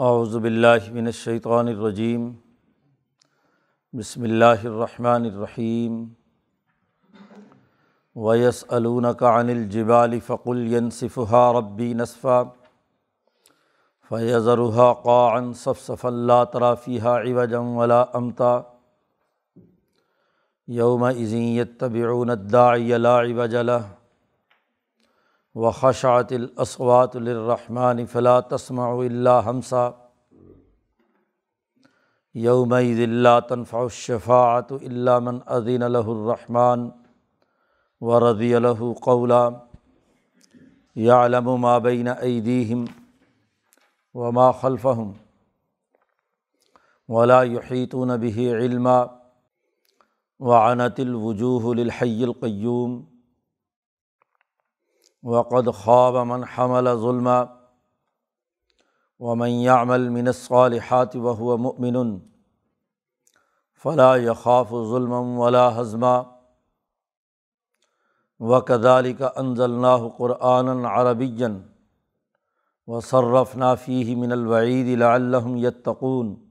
आउज़बिल्लिनशैतरजीम बसमीम वयसलूनक अनिलजबाल फ़कुलसिफ़ा रबी नसफ़ा फ़ैज़रुहा क़ान सफ़सफ़ल्ला तराफ़ीहा इवजम वला अमता यौम इज़ीत तबिउनदाला इवजला व खशातिलसवातरहमान फ़ला तस्मा हमसा यौमदिल्ला तनफ़ात मन अदीन लहमान व रदी कौला यालम माबिन अदीम व मा खलफ़म वला यहीतून बिही इल्मा व अनतिलवजूहलहैलूम وقد خاب من حمل ظلما ومن يعمل من الصالحات وهو مؤمن فلا يخاف ظلما ولا هزما وكذلك أنزلناه قرآنا عربيا وصرفنا فيه من الوعيد لعلهم يتقون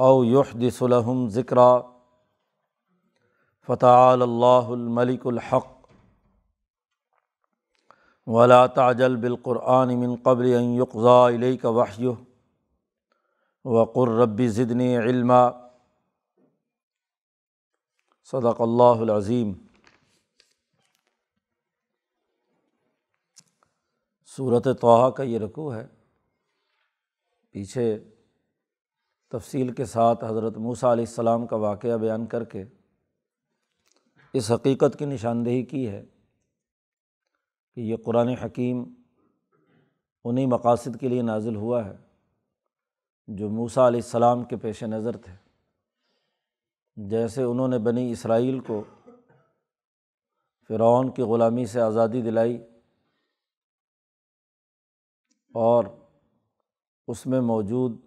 أو يحدث لهم ذكرا فتعالى الله الملك الحق वला ताजल बिलकुरान मिन कबल युकज़ा का वाह्य वक़ुर रबी ज़िदनी इल्मा सदक़ल्लाज़ीम सूरत तोहा का ये रकू है पीछे तफसील के साथ हज़रत मूसा आसमाम का वाक़ बयान करके इस हकीकत की निशानदेही की है कि ये कुरान हकीम उन्हीं मकासद के लिए नाजिल हुआ है जो मूसा सलाम के पेश नज़र थे जैसे उन्होंने बनी इसराइल को फ़िरौन की ग़ुलामी से आज़ादी दिलाई और उसमें मौजूद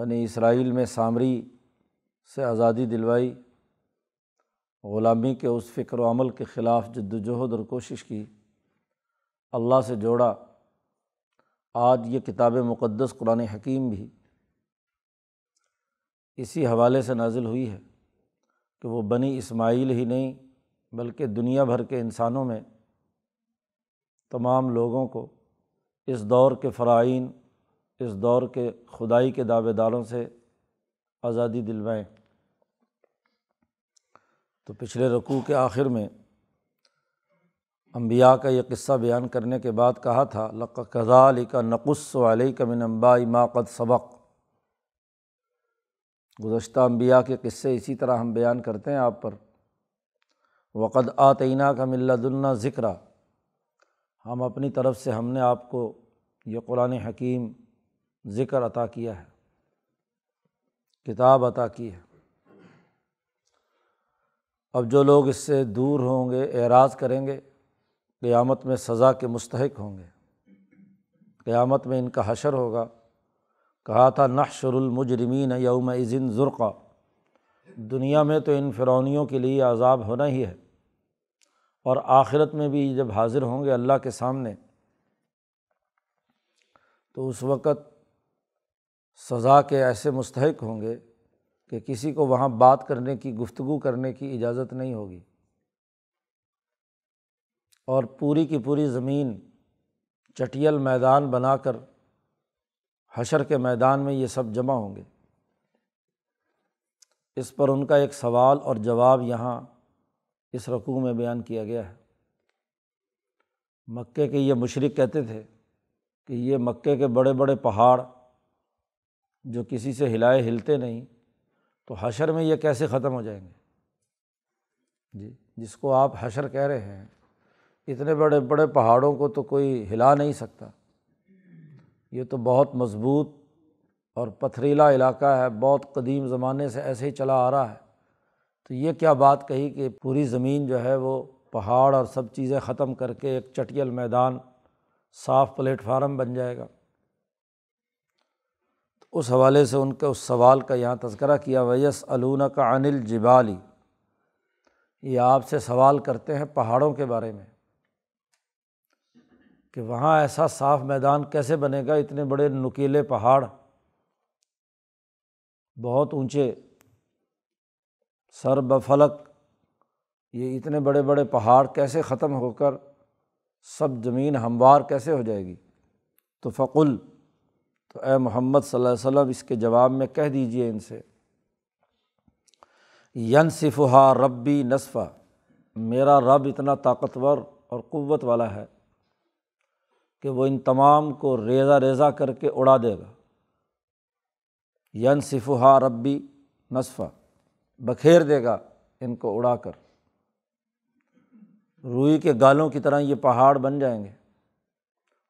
बनी इसराइल में सामरी से आज़ादी दिलवाई ग़ुलामी के उस फिक्रमल के ख़िलाफ़ जद्दोजहद और कोशिश की अल्लाह से जोड़ा आज ये किताब मुक़दस कुरान हकीम भी इसी हवाले से नाजिल हुई है कि वो बनी इस्माइल ही नहीं बल्कि दुनिया भर के इंसानों में तमाम लोगों को इस दौर के फ़राइन इस दौर के खुदाई के दावेदारों से आज़ादी दिलवाएँ तो पिछले रकू के आखिर में अम्बिया का यह किस्सा बयान करने के बाद कहा था लक कज़ाल का नकुस वाली का मिनबा इमाकत सबक गुज्त अम्बिया के किस्से इसी तरह हम बयान करते हैं आप पर वक़द आतना का मिल्लादुल्ना ज़िक्रा हम अपनी तरफ से हमने आपको ये कुरान हकीम ज़िक्र अता किया है किताब अता की है अब जो लोग इससे दूर होंगे एराज़ करेंगे क़यामत में सज़ा के मुस्तक होंगे क़यामत में इनका हशर होगा कहा था नहशरमजरमीन यौम इज़िन ज़ुरक़ा दुनिया में तो इन फ़िरौनियों के लिए आज़ाब होना ही है और आख़रत में भी जब हाज़िर होंगे अल्लाह के सामने तो उस वक़्त सज़ा के ऐसे मुस्तक होंगे कि किसी को वहाँ बात करने की गुफ्तु करने की इजाज़त नहीं होगी और पूरी की पूरी ज़मीन चटियल मैदान बनाकर हशर के मैदान में ये सब जमा होंगे इस पर उनका एक सवाल और जवाब यहाँ इस रकू में बयान किया गया है मक्के के ये मशरक कहते थे कि ये मक्के के बड़े बड़े पहाड़ जो किसी से हिलाए हिलते नहीं तो हशर में ये कैसे ख़त्म हो जाएंगे जी जिसको आप हशर कह रहे हैं इतने बड़े बड़े पहाड़ों को तो कोई हिला नहीं सकता ये तो बहुत मज़बूत और पथरीला इलाका है बहुत कदीम ज़माने से ऐसे ही चला आ रहा है तो ये क्या बात कही कि पूरी ज़मीन जो है वो पहाड़ और सब चीज़ें ख़त्म करके एक चटियल मैदान साफ़ प्लेटफार्म बन जाएगा तो उस हवाले से उनके उस सवाल का यहाँ तस्करा किया वयस अलूना का अनिल जिबाली ये आपसे सवाल करते हैं पहाड़ों के बारे में कि वहाँ ऐसा साफ मैदान कैसे बनेगा इतने बड़े नुकीले पहाड़ बहुत ऊंचे सर बफलक ये इतने बड़े बड़े पहाड़ कैसे ख़त्म होकर सब ज़मीन हमवार कैसे हो जाएगी तो फ़कुल तो ए मोहम्मद सल्लल्लाहु अलैहि वसल्लम इसके जवाब में कह दीजिए इनसे यनसिफ़ा रब्बी नसफ़ा मेरा रब इतना ताकतवर और क़ुवत वाला है कि वो इन तमाम को रेजा रेजा करके उड़ा देगा यन सिफुहा रब्बी नसफ़ा बखेर देगा इनको उड़ा कर रूई के गालों की तरह ये पहाड़ बन जाएंगे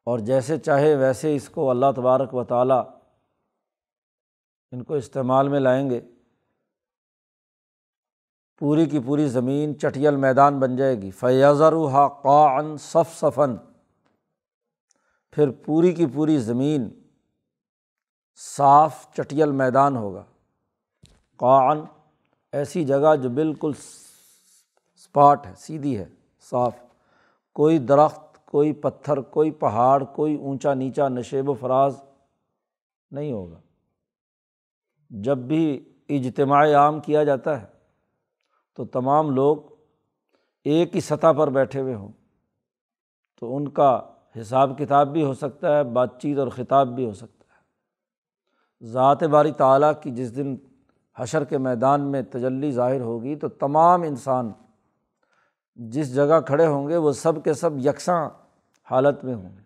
और जैसे चाहे वैसे इसको अल्लाह तबारक व ताली इनको इस्तेमाल में लाएंगे पूरी की पूरी ज़मीन चटियल मैदान बन जाएगी फ़ैज़रुहा क़ान सफ़ सफ़न फिर पूरी की पूरी ज़मीन साफ चटियल मैदान होगा कान ऐसी जगह जो बिल्कुल स्पाट है सीधी है साफ कोई दरख्त कोई पत्थर कोई पहाड़ कोई ऊंचा नीचा नशेब फराज नहीं होगा जब भी इजतम आम किया जाता है तो तमाम लोग एक ही सतह पर बैठे हुए हों तो उनका हिसाब किताब भी हो सकता है बातचीत और ख़िताब भी हो सकता है ज़ात बारी ताला की जिस दिन हशर के मैदान में तजल्ली ज़ाहिर होगी तो तमाम इंसान जिस जगह खड़े होंगे वो सब के सब यकसा हालत में होंगे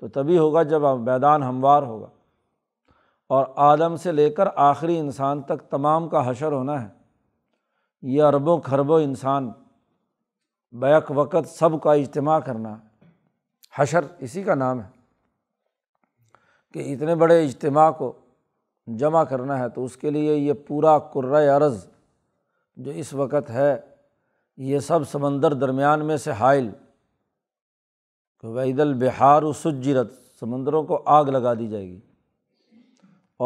तो तभी होगा जब मैदान हमवार होगा और आदम से लेकर आखिरी इंसान तक तमाम का हशर होना है ये अरबों खरबों इंसान बैक वक़्त सब का इजतमा करना है हशर इसी का नाम है कि इतने बड़े इज्तम को जमा करना है तो उसके लिए ये पूरा कुर्र अरज़ जो इस वक्त है ये सब समंदर दरमियान में से हाइल वैदल बिहार सुजरत समंदरों को आग लगा दी जाएगी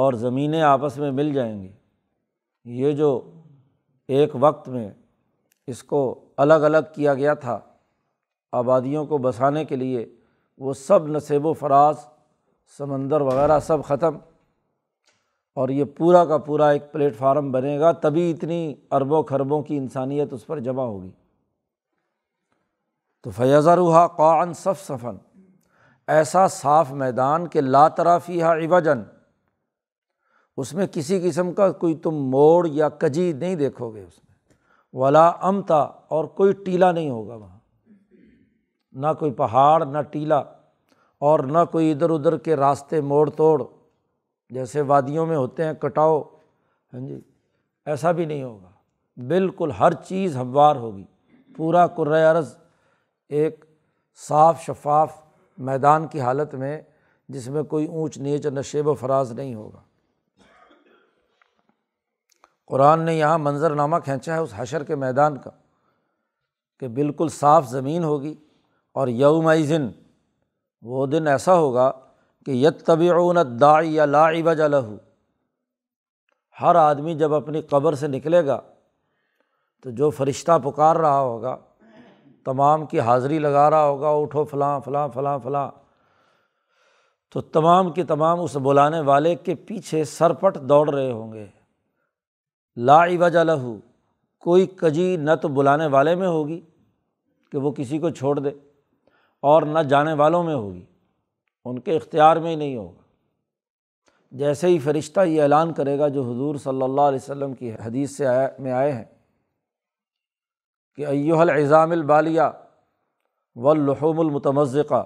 और ज़मीनें आपस में मिल जाएंगी ये जो एक वक्त में इसको अलग अलग किया गया था आबादियों को बसाने के लिए वो सब नसेब फराज समंदर वगैरह सब ख़त्म और ये पूरा का पूरा एक प्लेटफार्म बनेगा तभी इतनी अरबों खरबों की इंसानियत उस पर जमा होगी तो फैज़ा रूहा क़ान सफ सफ़न ऐसा साफ मैदान के ला लातराफ़ी हा इवजन उसमें किसी किस्म का कोई तुम मोड़ या कजी नहीं देखोगे उसमें वाला अमता और कोई टीला नहीं होगा वहाँ ना कोई पहाड़ ना टीला और ना कोई इधर उधर के रास्ते मोड़ तोड़ जैसे वादियों में होते हैं कटाओ हाँ जी ऐसा भी नहीं होगा बिल्कुल हर चीज़ हमवार होगी पूरा अर्ज़ एक साफ शफाफ मैदान की हालत में जिसमें कोई ऊंच नीच नशेब फराज नहीं होगा कुरान ने यहाँ मंजरनामा खींचा है उस हशर के मैदान का कि बिल्कुल साफ़ ज़मीन होगी और दिन वो दिन ऐसा होगा कि यद तबीन दाई या लाइब जलहू हर आदमी जब अपनी कब्र से निकलेगा तो जो फरिश्ता पुकार रहा होगा तमाम की हाज़िरी लगा रहा होगा उठो फलां फलां फलां फलां तो तमाम के तमाम उस बुलाने वाले के पीछे सरपट दौड़ रहे होंगे लाइबा लहू कोई कजी न तो बुलाने वाले में होगी कि वो किसी को छोड़ दे और न जाने वालों में होगी उनके इख्तियार में ही नहीं होगा जैसे ही फ़रिश्ता ये ऐलान करेगा जो हुजूर सल्लल्लाहु अलैहि वसल्लम की हदीस से आया में आए हैं कि अयोहल अज़ामिलबालिया वलहमुलमतमज़ा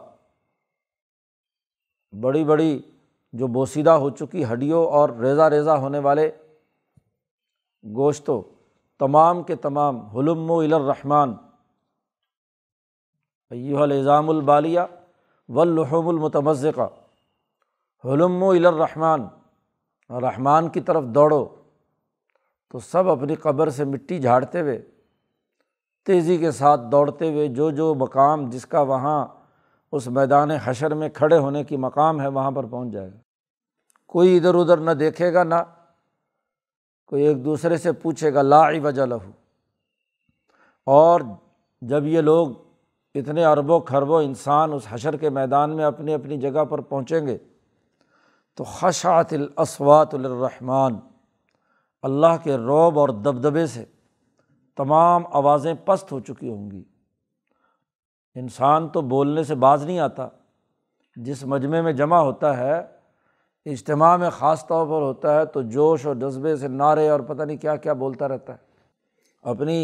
बड़ी बड़ी जो बोसीदा हो चुकी हड्डियों और रेज़ा रेज़ा होने वाले गोश्तों तमाम के तमाम हलम इलर रहमान अय्यज़ामबालिया वल्लहमुलमतमज़ा हलमरहमान रहमान की तरफ दौड़ो तो सब अपनी कब्र से मिट्टी झाड़ते हुए तेज़ी के साथ दौड़ते हुए जो जो मकाम जिसका वहाँ उस मैदान हशर में खड़े होने की मकाम है वहाँ पर पहुँच जाएगा कोई इधर उधर न देखेगा ना कोई एक दूसरे से पूछेगा लाई वजह लहू और जब ये लोग इतने अरबों खरबों इंसान उस हशर के मैदान में अपनी अपनी जगह पर पहुँचेंगे तो खशातिल असवातरहमान अल्लाह के रौब और दबदबे से तमाम आवाज़ें पस्त हो चुकी होंगी इंसान तो बोलने से बाज नहीं आता जिस मजमे में जमा होता है इज्तम में ख़ास तौर पर होता है तो जोश और जज्बे से नारे और पता नहीं क्या क्या बोलता रहता है अपनी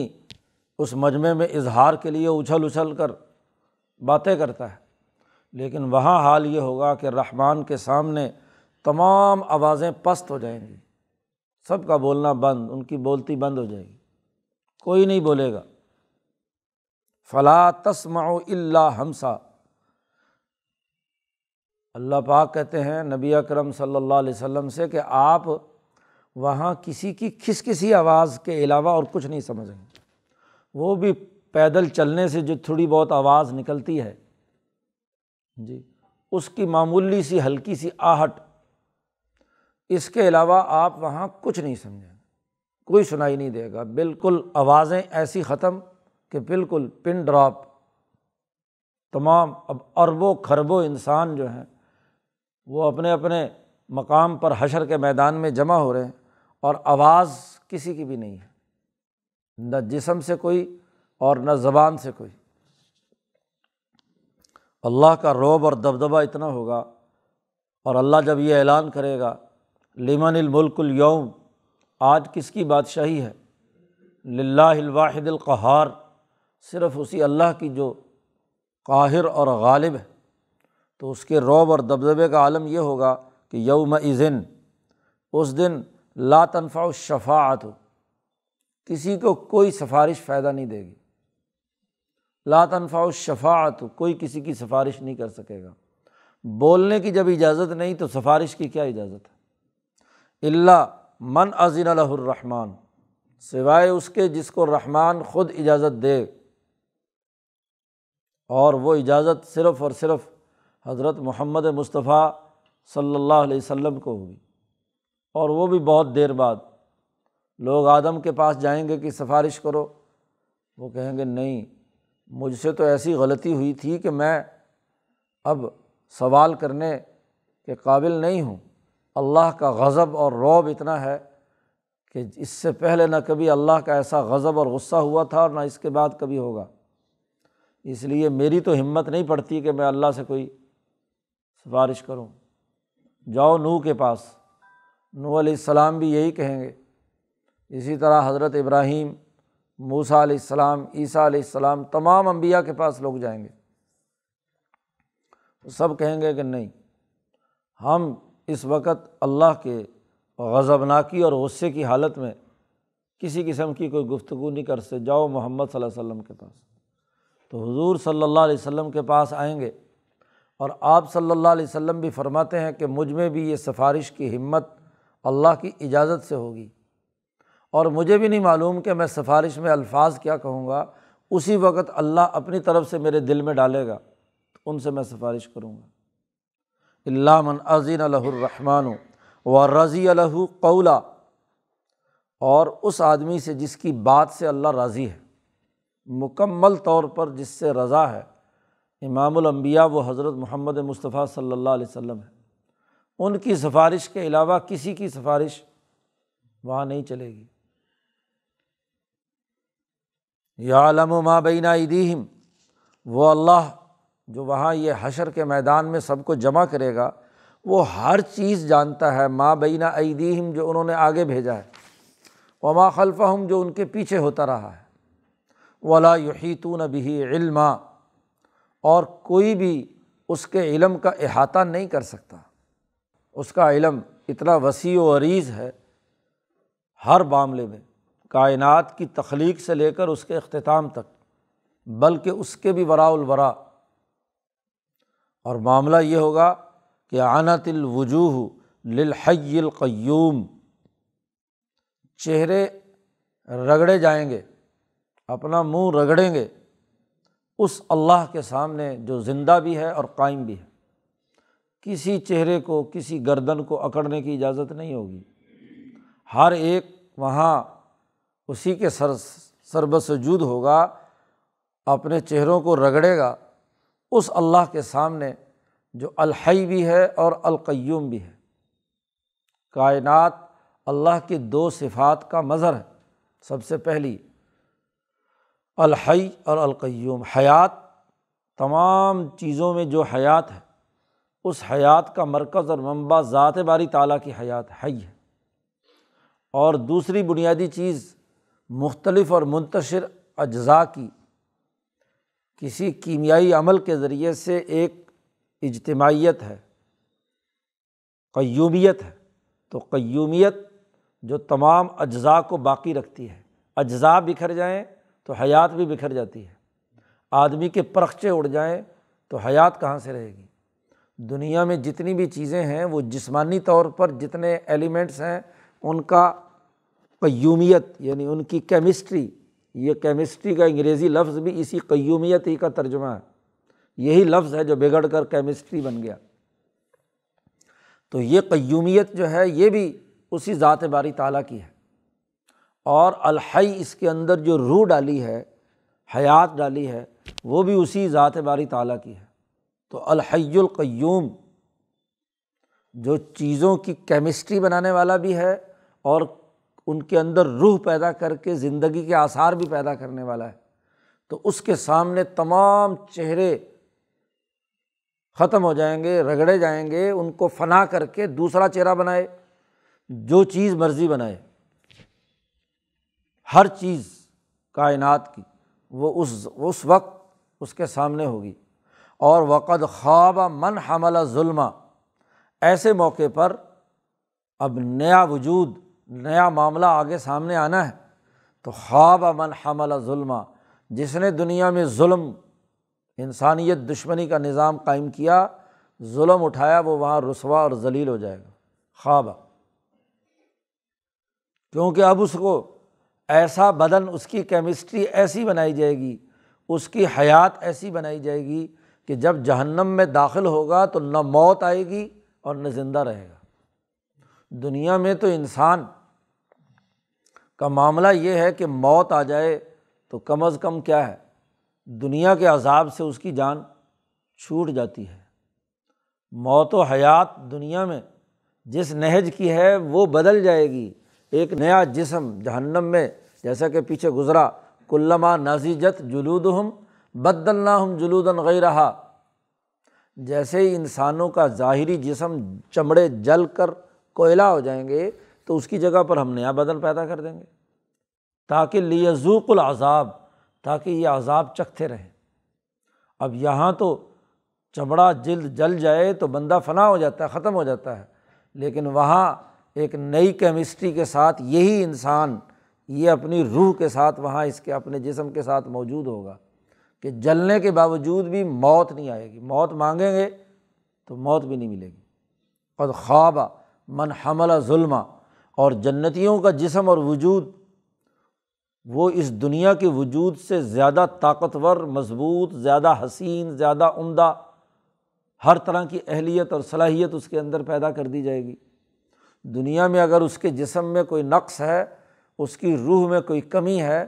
उस मजमे में इजहार के लिए उछल उछल कर बातें करता है लेकिन वहाँ हाल ये होगा कि रहमान के सामने तमाम आवाज़ें पस्त हो जाएंगी सब का बोलना बंद उनकी बोलती बंद हो जाएगी कोई नहीं बोलेगा फ़ला तस्माओ इल्ला हमसा अल्लाह पाक कहते हैं नबी अकरम सल्लल्लाहु अलैहि वसल्लम से कि आप वहाँ किसी की खिस किसी आवाज़ के अलावा और कुछ नहीं समझेंगे वो भी पैदल चलने से जो थोड़ी बहुत आवाज़ निकलती है जी उसकी मामूली सी हल्की सी आहट इसके अलावा आप वहाँ कुछ नहीं समझेंगे कोई सुनाई नहीं देगा बिल्कुल आवाज़ें ऐसी ख़त्म कि बिल्कुल पिन ड्रॉप तमाम अब अरबों खरबों इंसान जो हैं वो अपने अपने मकाम पर हशर के मैदान में जमा हो रहे हैं और आवाज़ किसी की भी नहीं है न जिसम से कोई और न ज़बान से कोई अल्लाह का रोब और दबदबा इतना होगा और अल्लाह जब ये ऐलान करेगा लिमन यौम आज किसकी बादशाही है लाहिलवाहिदिलहार सिर्फ़ उसी अल्लाह की जो काहिर और गालिब है तो उसके रौब और दबदबे का आलम यह होगा कि यौम इज़िन उस दिन ला तनफ़ा शफ़ात हो किसी को कोई सिफारिश फ़ायदा नहीं देगी ला तनफ़ा शफात कोई किसी की सिफारिश नहीं कर सकेगा बोलने की जब इजाज़त नहीं तो सिफारिश की क्या इजाज़त है इल्ला मन अजिन रहमान सिवाय उसके जिसको रहमान ख़ुद इजाज़त दे और वो इजाज़त सिर्फ़ और सिर्फ़ हज़रत मोहम्मद मुस्तफ़ा सल्लल्लाहु अलैहि वसल्लम को होगी और वो भी बहुत देर बाद लोग आदम के पास जाएंगे कि सिफारिश करो वो कहेंगे नहीं मुझसे तो ऐसी गलती हुई थी कि मैं अब सवाल करने के काबिल नहीं हूँ अल्लाह का गज़ब और रौब इतना है कि इससे पहले ना कभी अल्लाह का ऐसा गज़ब और गुस्सा हुआ था और ना इसके बाद कभी होगा इसलिए मेरी तो हिम्मत नहीं पड़ती कि मैं अल्लाह से कोई सिफारिश करूँ जाओ नूह के पास नूह सलाम भी यही कहेंगे इसी तरह हज़रत इब्राहीम मूसा आसमाम ईसा आसमाम तमाम अम्बिया के पास लोग जाएंगे तो सब कहेंगे कि नहीं हम इस वक्त अल्लाह के गज़बनाकी और गुस्से की हालत में किसी किस्म की कोई गुफ्तु नहीं कर से जाओ मोहम्मद वसल्लम के पास तो हुजूर सल्लल्लाहु अलैहि वसल्लम के पास आएंगे और आप सल्लल्लाहु अलैहि वसल्लम भी फरमाते हैं कि मुझ में भी ये सिफारिश की हिम्मत अल्लाह की इजाज़त से होगी और मुझे भी नहीं मालूम कि मैं सिफारिश में अल्फाज क्या कहूँगा उसी वक़्त अल्लाह अपनी तरफ से मेरे दिल में डालेगा तो उनसे मैं सिफारिश करूँगा अल्लामन अजीन अलहरहमान व रज़ी अलहू कौला और उस आदमी से जिसकी बात से अल्लाह राज़ी है मुकम्मल तौर पर जिससे रज़ा है इमामबिया व हज़रत मोहम्मद मुस्तफ़ा सल्ला वम है उनकी सिफारिश के अलावा किसी की सिफारिश वहाँ नहीं चलेगी यालम माबैना ईदीम वो अल्लाह जो वहाँ ये हशर के मैदान में सबको जमा करेगा वो हर चीज़ जानता है माँ बीना ईदीम जो उन्होंने आगे भेजा है व वमा खलफ़म जो उनके पीछे होता रहा है वला तो नबी इल्मा और कोई भी उसके इलम का अहाता नहीं कर सकता उसका इलम इतना वसी वरीज़ है हर मामले में कायनात की तख्लीक से लेकर उसके अख्ताम तक बल्कि उसके भी वराउलवरा और मामला ये होगा कि आनतलवजूह लहय्यम चेहरे रगड़े जाएंगे अपना मुंह रगड़ेंगे उस अल्लाह के सामने जो ज़िंदा भी है और कायम भी है किसी चेहरे को किसी गर्दन को अकड़ने की इजाज़त नहीं होगी हर एक वहाँ उसी के सर सरबसजूद होगा अपने चेहरों को रगड़ेगा उस अल्लाह के सामने जो अलहई भी है और अलकयूम भी है कायनात अल्लाह की दो सिफ़ात का मज़र है सबसे पहली अलहई और अलकयूम हयात तमाम चीज़ों में जो हयात है उस हयात का मरकज़ और मम्बा ज़ात बारी ताला की हयात हई है और दूसरी बुनियादी चीज़ मुख्तलफ़ और मुंतशर अज्जा की किसी कीमियाई अमल के ज़रिए से एक इजतमाहीत है क्यूमियत है तो क्यूमियत जो तमाम अज्जा को बाकी रखती है अज्जा बिखर जाएँ तो हयात भी बिखर जाती है आदमी के परखचे उड़ जाएँ तो हयात कहाँ से रहेगी दुनिया में जितनी भी चीज़ें हैं वो जिसमानी तौर पर जितने एलिमेंट्स हैं उनका क़यूमियत यानी उनकी केमिस्ट्री ये केमिस्ट्री का अंग्रेज़ी लफ्ज़ भी इसी क़यूमियत ही का तर्जमा है यही लफ्ज़ है जो बिगड़ कर केमिस्ट्री बन गया तो ये क्यूमियत जो है ये भी उसी ज़ात बारी ताला की है और अलहई इसके अंदर जो रूह डाली है हयात डाली है वो भी उसी ज़ात बारी ताला की है तो अलहैलक़यूम जो चीज़ों की केमिस्ट्री बनाने वाला भी है और उनके अंदर रूह पैदा करके ज़िंदगी के आसार भी पैदा करने वाला है तो उसके सामने तमाम चेहरे ख़त्म हो जाएंगे रगड़े जाएंगे उनको फना करके दूसरा चेहरा बनाए जो चीज़ मर्ज़ी बनाए हर चीज़ कायनात की वो उस उस वक्त उसके सामने होगी और वक़द ख्वाब मन हमला जुल्मा ऐसे मौके पर अब नया वजूद नया मामला आगे सामने आना है तो ख्वाब मन हमला जुल्मा जिसने दुनिया में जुल्म इंसानियत दुश्मनी का निज़ाम कायम किया जुल्म उठाया वो वहाँ रसवा और जलील हो जाएगा ख्वाब क्योंकि अब उसको ऐसा बदन उसकी केमिस्ट्री ऐसी बनाई जाएगी उसकी हयात ऐसी बनाई जाएगी कि जब जहन्नम में दाखिल होगा तो न मौत आएगी और न ज़िंदा रहेगा दुनिया में तो इंसान का मामला ये है कि मौत आ जाए तो कम अज़ कम क्या है दुनिया के अजाब से उसकी जान छूट जाती है मौत व हयात दुनिया में जिस नहज की है वो बदल जाएगी एक नया जिसम जहन्नम में जैसा कि पीछे गुज़रा कुल्लमा नजीजत जुलूद हम बदलना हम जुलूदन गई रहा जैसे ही इंसानों का ज़ाहरी जिसम चमड़े जल कर कोयला हो जाएंगे तो उसकी जगह पर हम नया बदन पैदा कर देंगे ताकि लियजूकुल अज़ाब ताकि ये अज़ाब चखते रहें अब यहाँ तो चमड़ा जल्द जल जाए तो बंदा फना हो जाता है ख़त्म हो जाता है लेकिन वहाँ एक नई केमिस्ट्री के साथ यही इंसान ये अपनी रूह के साथ वहाँ इसके अपने जिसम के साथ मौजूद होगा कि जलने के बावजूद भी मौत नहीं आएगी मौत मांगेंगे तो मौत भी नहीं मिलेगी और ख्वाबा मन हमला जुल्मा और जन्नतियों का जिसम और वजूद वो इस दुनिया के वजूद से ज़्यादा ताकतवर मजबूत ज़्यादा हसीन ज़्यादा उमदा हर तरह की अहलियत और सलाहियत उसके अंदर पैदा कर दी जाएगी दुनिया में अगर उसके जिसम में कोई नक्स है उसकी रूह में कोई कमी है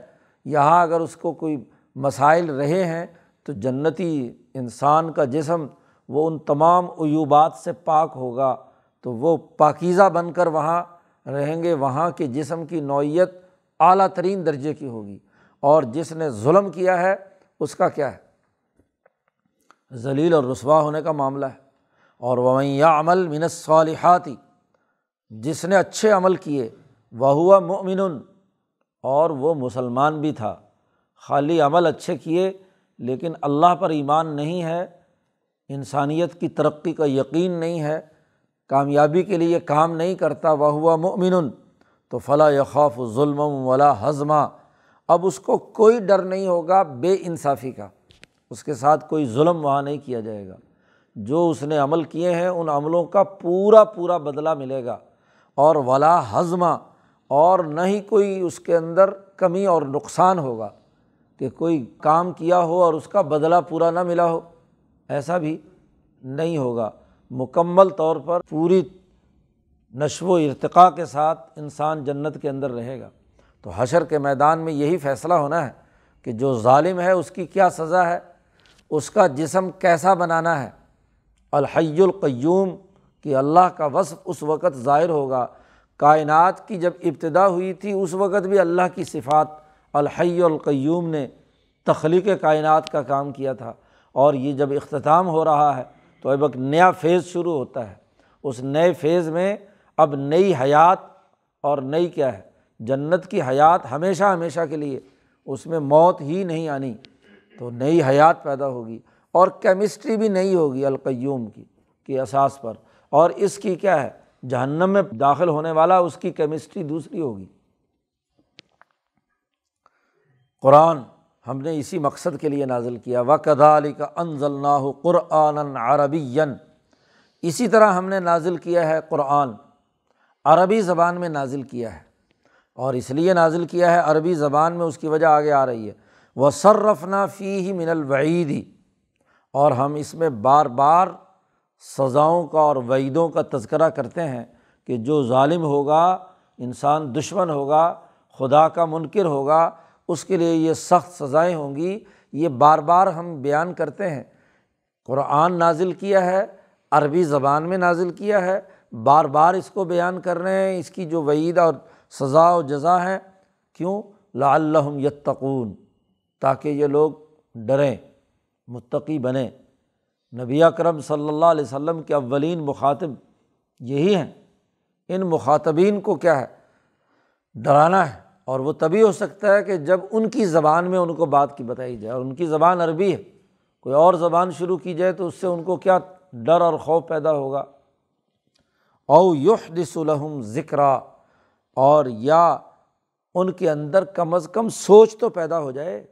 यहाँ अगर उसको कोई मसाइल रहे हैं तो जन्नती इंसान का जिसम वो उन तमाम अयूबात से पाक होगा तो वो पाकिज़ा बन कर वहाँ रहेंगे वहाँ के जिसम की नौीयत अली तरीन दर्जे की होगी और जिसने जुल्म किया है उसका क्या है जलील और रसवा होने का मामला है और वमैया अमल मिनसालहाती जिसने अच्छे अमल किए वह हुआ मोमिन और वो मुसलमान भी था खाली अमल अच्छे किए लेकिन अल्लाह पर ईमान नहीं है इंसानियत की तरक्की का यकीन नहीं है कामयाबी के लिए काम नहीं करता वह हुआ मुमिन तो फ़ला खौफ ज़ुल्म वला हज़मा अब उसको कोई डर नहीं होगा बे इंसाफ़ी का उसके साथ कोई जुल्म वहाँ नहीं किया जाएगा जो उसने अमल किए हैं उन अमलों का पूरा पूरा बदला मिलेगा और वला हज़मा और न ही कोई उसके अंदर कमी और नुकसान होगा कि कोई काम किया हो और उसका बदला पूरा ना मिला हो ऐसा भी नहीं होगा मुकम्मल तौर पर पूरी नशव इरतक़ा के साथ इंसान जन्नत के अंदर रहेगा तो हशर के मैदान में यही फ़ैसला होना है कि जो ालिम है उसकी क्या सज़ा है उसका जिसम कैसा बनाना है अलहैक्यूम कि अल्लाह का वस्फ उस वक़्त ज़ाहिर होगा कायनात की जब इब्तदा हुई थी उस वक़्त भी अल्लाह की सिफ़ात अलहैक्यूम ने तख्लीक कायन का काम किया था और ये जब इख्ताम हो रहा है तो अब एक नया फेज़ शुरू होता है उस नए फेज़ में अब नई हयात और नई क्या है जन्नत की हयात हमेशा हमेशा के लिए उसमें मौत ही नहीं आनी तो नई हयात पैदा होगी और केमिस्ट्री भी नई होगी अलकयूम की के असास पर और इसकी क्या है जहन्नम में दाखिल होने वाला उसकी केमिस्ट्री दूसरी होगी कुरान हमने इसी मकसद के लिए नाजिल किया वकदाली का अनजलना क़ुरान अरबी इसी तरह हमने नाजिल किया है क़ुरान अरबी ज़बान में नाजिल किया है और इसलिए नाजिल किया है अरबी ज़बान में उसकी वजह आगे आ रही है वह सर्रफना फ़ी ही मिनलवईदी और हम इसमें बार बार सज़ाओं का और वईदों का तस्करा करते हैं कि जो ालिम होगा इंसान दुश्मन होगा खुदा का मुनकर होगा उसके लिए ये सख्त सज़ाएँ होंगी ये बार बार हम बयान करते हैं कुरान नाजिल किया है अरबी ज़बान में नाजिल किया है बार बार इसको बयान कर रहे हैं इसकी जो वईद और सज़ा और जजा है क्यों लाम यत्तकून ताकि ये लोग डरें मुत्तकी बने नबी अकरम सल्लल्लाहु अलैहि वसल्लम के अव्वलीन मुखातिब यही हैं इन मुखातबीन को क्या है डराना है और वो तभी हो सकता है कि जब उनकी ज़बान में उनको बात की बताई जाए और उनकी ज़बान अरबी है कोई और ज़बान शुरू की जाए तो उससे उनको क्या डर और खौफ पैदा होगा औ युहदिसम ज़िक्र और या उनके अंदर कम अज़ कम सोच तो पैदा हो जाए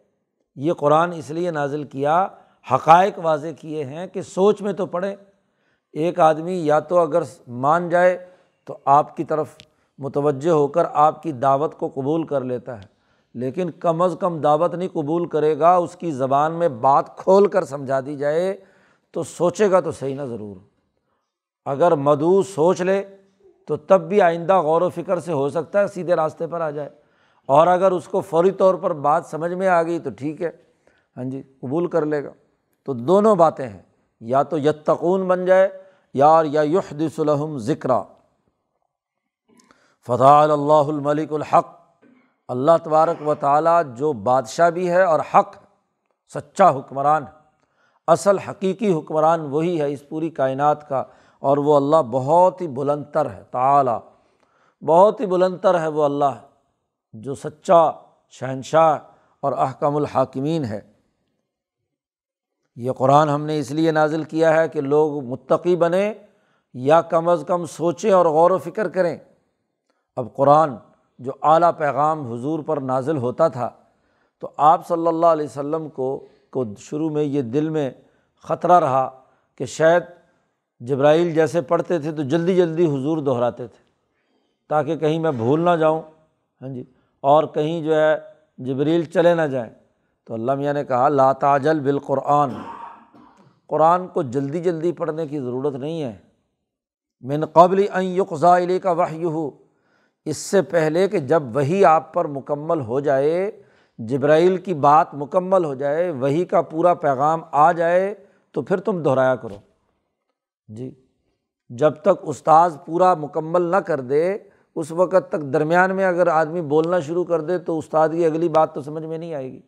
ये कुरान इसलिए नाजिल किया हक़ाइक वाजे किए हैं कि सोच में तो पढ़ें एक आदमी या तो अगर मान जाए तो आपकी तरफ़ मुतवजह होकर आपकी दावत को कबूल कर लेता है लेकिन कम अज़ कम दावत नहीं कबूल करेगा उसकी ज़बान में बात खोल कर समझा दी जाए तो सोचेगा तो सही ना ज़रूर अगर मधु सोच ले तो तब भी आइंदा गौर फिक्र से हो सकता है सीधे रास्ते पर आ जाए और अगर उसको फौरी तौर पर बात समझ में आ गई तो ठीक है हाँ जी कबूल कर लेगा तो दोनों बातें हैं या तो यत्तकून बन जाए यार या युहदसलहम ज़िक्रा फ़तालमलिकहक़ अल्लाह तबारक व ताली जो बादशाह भी है और हक़ सच्चा हुक्मरान असल हकीकी हुक्मरान वही है इस पूरी कायनात का और वो अल्लाह बहुत ही बुलंदतर है ताला बहुत ही बुलंदतर है वो अल्लाह जो सच्चा शहनशाह और अहकमुल हाकिमीन है ये कुरान हमने इसलिए नाजिल किया है कि लोग मुत्तकी बने या कम अज़ कम सोचें और गौर व फिक्र करें अब कुरान जो आला पैगाम हुजूर पर नाजिल होता था तो आप सल्लल्लाहु अलैहि वसल्लम को को शुरू में ये दिल में ख़तरा रहा कि शायद जब्राइल जैसे पढ़ते थे तो जल्दी जल्दी हुजूर दोहराते थे ताकि कहीं मैं भूल ना जाऊं हाँ जी और कहीं जो है जबरील चले ना जाएं तो अल्लाह मियाँ ने कहा ला ताजल बिल कुरान कुरान को जल्दी जल्दी पढ़ने की ज़रूरत नहीं है मिन कबल का वह इससे पहले कि जब वही आप पर मुकम्मल हो जाए जब्राइल की बात मुकम्मल हो जाए वही का पूरा पैगाम आ जाए तो फिर तुम दोहराया करो जी जब तक उस्ताद पूरा मुकम्मल ना कर दे उस वक़्त तक दरमियान में अगर आदमी बोलना शुरू कर दे तो उस्ताद की अगली बात तो समझ में नहीं आएगी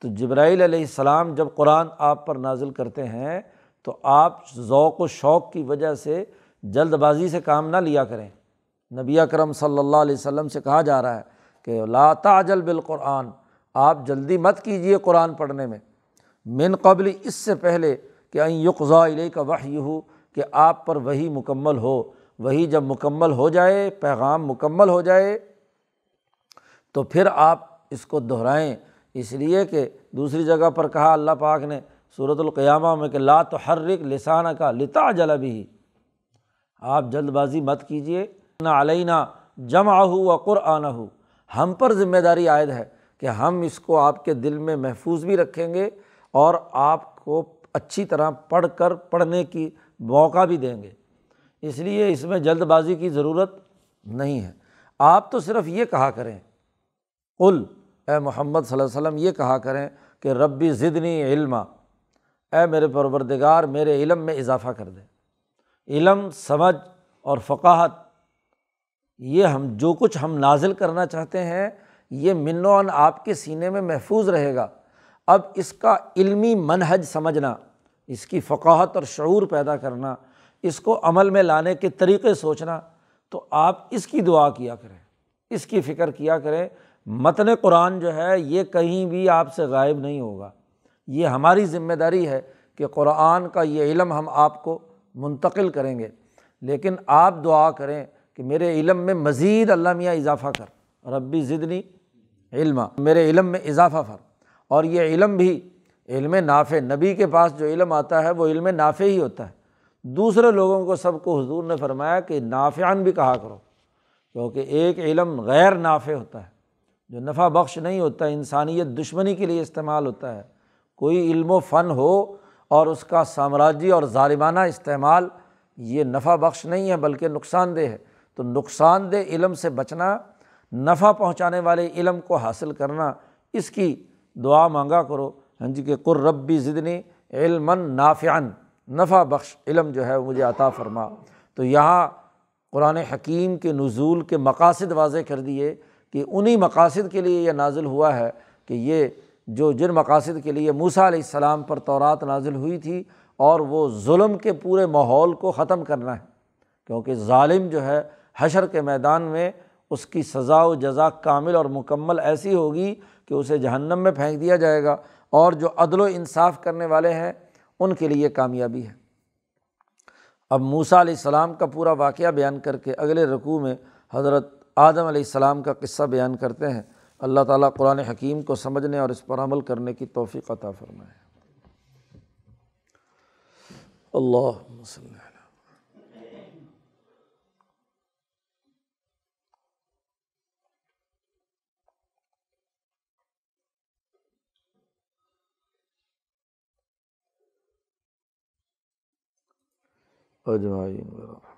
तो जब्राईल सलाम जब कुरान आप पर नाजिल करते हैं तो आप ज़ौक़ व शौक़ की वजह से जल्दबाजी से काम ना लिया करें नबी अकरम सल्लल्लाहु अलैहि से कहा जा रहा है कि ला ताजल बिलकुरान आप जल्दी मत कीजिए कुरान पढ़ने में मिन क़बली इससे पहले कि युकज़ाइल का वाह यू कि आप पर वही मुकम्मल हो वही जब मुकम्मल हो जाए पैगाम मुकम्मल हो जाए तो फिर आप इसको दोहराएँ इसलिए कि दूसरी जगह पर कहा अल्लाह पाक ने सूरतलक़्यामा में कि ला तो हर रिक लिसान का लिता जला भी आप जल्दबाजी मत कीजिए अलैना जमा व हो हम पर ज़िम्मेदारी आयद है कि हम इसको आपके दिल में महफूज भी रखेंगे और आपको अच्छी तरह पढ़ कर पढ़ने की मौका भी देंगे इसलिए इसमें जल्दबाजी की ज़रूरत नहीं है आप तो सिर्फ ये कहा करें उल ए मोहम्मद वसल्लम ये कहा करें कि रब्बी ज़िदनी इल्मा ए मेरे परवरदिगार मेरे इलम में इजाफ़ा कर दें इलम समझ और फ़काहत ये हम जो कुछ हम नाजिल करना चाहते हैं ये मिनौन आपके सीने में महफूज रहेगा अब इसका इलमी मनहज समझना इसकी फ़काहत और शूर पैदा करना इसको अमल में लाने के तरीक़े सोचना तो आप इसकी दुआ किया करें इसकी फ़िक्र किया करें मतन कुरान जो है ये कहीं भी आपसे गायब नहीं होगा ये हमारी ज़िम्मेदारी है कि कुरान का ये इलम हम आपको मुंतकिल करेंगे लेकिन आप दुआ करें कि मेरे इलम में मज़ीद अल्लाह मियाँ इजाफ़ा कर रब्बी ज़िदनी इल्मा मेरे इलम में इजाफ़ा फर और ये इलम भी इल्म नाफ़े नबी के पास जो इलम आता है वो इल्म नाफ़े ही होता है दूसरे लोगों को सबको हजूर ने फरमाया कि नाफ़ान भी कहा करो क्योंकि एक इलम गैर नाफ़े होता है जो नफ़ा बख्श नहीं होता इंसानियत दुश्मनी के लिए इस्तेमाल होता है कोई इल्म फ़न हो और उसका साम्राज्य और ालिमाना इस्तेमाल ये नफ़ा बख्श नहीं है बल्कि नुकसानदेह है तो नुकसानदेह इलम से बचना नफ़ा पहुँचाने वाले इलम को हासिल करना इसकी दुआ मांगा करो हाँ जी के कुर ज़िदनी इलमन नाफ़ान नफ़ा बख्श इलम जो है मुझे अता फरमा तो यहाँ कुरान हकीम के नज़ूल के मकासद वाज कर दिए कि उन्हीं मकासद के लिए यह नाजिल हुआ है कि ये जो जिन मकासद के लिए मूसा सलाम पर तौरात नाजिल हुई थी और वो जुल्म के पूरे माहौल को ख़त्म करना है क्योंकि ालिम जो है हशर के मैदान में उसकी सज़ा व जजा कामिल और मुकम्मल ऐसी होगी कि उसे जहन्नम में फेंक दिया जाएगा और जो अदल इंसाफ करने वाले हैं उनके लिए कामयाबी है अब मूसा सलाम का पूरा वाक़ बयान करके अगले रकू में हज़रत आदम सलाम का किस्सा बयान करते हैं अल्लाह ताला कुरान हकीम को समझने और इस पर अमल करने की तोफ़ी अता फ़रमाए अल्लाह अजमाइन